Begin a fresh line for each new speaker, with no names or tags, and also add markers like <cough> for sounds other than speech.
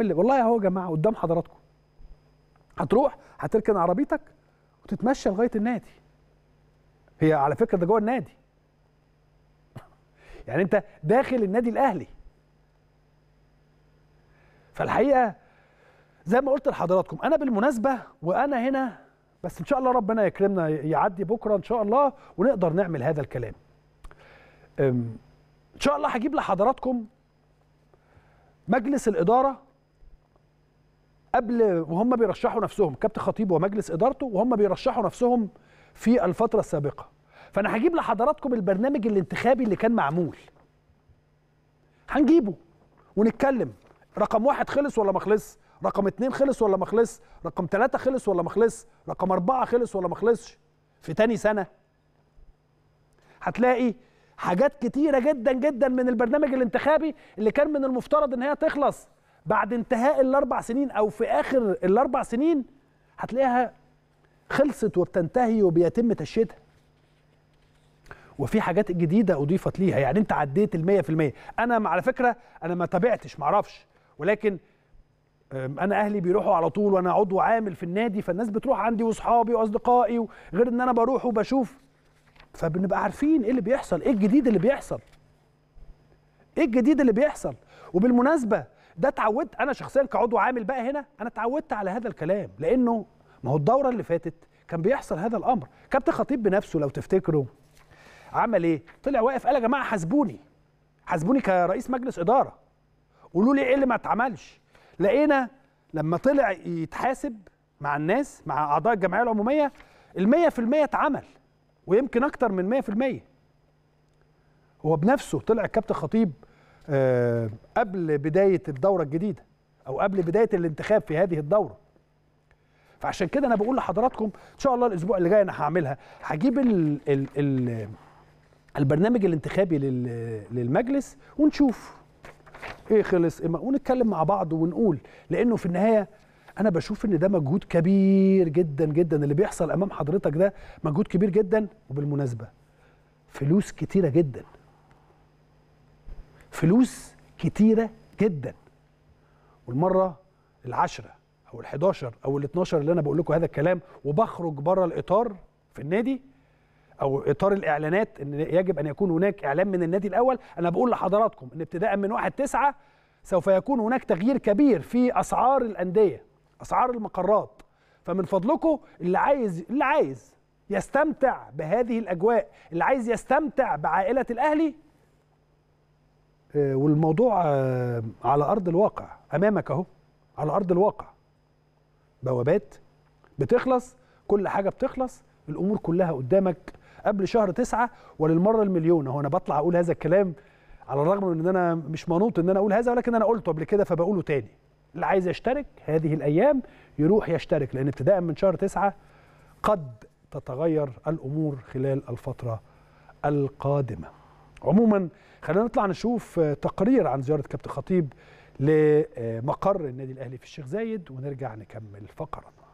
والله اهو يا جماعه قدام حضراتكم هتروح هتركن عربيتك وتتمشى لغايه النادي هي على فكره ده جوه النادي <laughs> يعني انت داخل النادي الاهلي فالحقيقه زي ما قلت لحضراتكم انا بالمناسبه وانا هنا بس ان شاء الله ربنا يكرمنا يعدي بكره ان شاء الله ونقدر نعمل هذا الكلام ان شاء الله هجيب لحضراتكم مجلس الاداره قبل وهم بيرشحوا نفسهم كابتن خطيب ومجلس ادارته وهم بيرشحوا نفسهم في الفتره السابقه فانا هجيب لحضراتكم البرنامج الانتخابي اللي كان معمول هنجيبه ونتكلم رقم واحد خلص ولا ما رقم اتنين خلص ولا ما رقم تلاتة خلص ولا ما رقم أربعة خلص ولا ما خلصش في تاني سنة هتلاقي حاجات كتيرة جدا جدا من البرنامج الانتخابي اللي كان من المفترض ان هي تخلص بعد انتهاء الاربع سنين او في اخر الاربع سنين هتلاقيها خلصت وبتنتهي وبيتم تشييدها وفي حاجات جديده اضيفت ليها يعني انت عديت ال 100% انا على فكره انا ما تابعتش ما اعرفش ولكن انا اهلي بيروحوا على طول وانا عضو عامل في النادي فالناس بتروح عندي واصحابي واصدقائي غير ان انا بروح وبشوف فبنبقى عارفين ايه اللي بيحصل ايه الجديد اللي بيحصل ايه الجديد اللي بيحصل وبالمناسبه ده اتعودت انا شخصيا كعضو عامل بقى هنا انا اتعودت على هذا الكلام لانه ما هو الدوره اللي فاتت كان بيحصل هذا الامر كابتن خطيب بنفسه لو تفتكروا عمل ايه طلع واقف قال يا جماعه حاسبوني حاسبوني كرئيس مجلس اداره قولوا لي ايه اللي ما اتعملش لقينا لما طلع يتحاسب مع الناس مع اعضاء الجمعيه العموميه ال 100% اتعمل ويمكن اكتر من 100% هو بنفسه طلع الكابتن خطيب آه، قبل بدايه الدوره الجديده او قبل بدايه الانتخاب في هذه الدوره فعشان كده انا بقول لحضراتكم ان شاء الله الاسبوع اللي جاي انا هعملها هجيب الـ الـ الـ البرنامج الانتخابي للمجلس ونشوف ايه خلص إيه ونتكلم مع بعض ونقول لانه في النهايه انا بشوف ان ده مجهود كبير جدا جدا اللي بيحصل امام حضرتك ده مجهود كبير جدا وبالمناسبه فلوس كتيره جدا فلوس كتيرة جدا والمرة العشرة الحداشر ال11 أو ال12 اللي أنا بقول لكم هذا الكلام وبخرج بره الإطار في النادي أو إطار الإعلانات إن يجب أن يكون هناك إعلان من النادي الأول أنا بقول لحضراتكم إن ابتداء من 1 9 سوف يكون هناك تغيير كبير في أسعار الأندية أسعار المقرات فمن فضلكم اللي عايز اللي عايز يستمتع بهذه الاجواء اللي عايز يستمتع بعائله الاهلي آه، والموضوع آه، على ارض الواقع امامك اهو على ارض الواقع بوابات بتخلص كل حاجه بتخلص الامور كلها قدامك قبل شهر تسعة وللمره المليون هو انا بطلع اقول هذا الكلام على الرغم من ان انا مش منوط ان انا اقول هذا ولكن انا قلته قبل كده فبقوله تاني اللي عايز يشترك هذه الايام يروح يشترك لان ابتداء من شهر تسعة قد تتغير الامور خلال الفتره القادمه عموما خلينا نطلع نشوف آه، تقرير عن زياره كابتن خطيب لمقر النادي الاهلي في الشيخ زايد ونرجع نكمل فقرتنا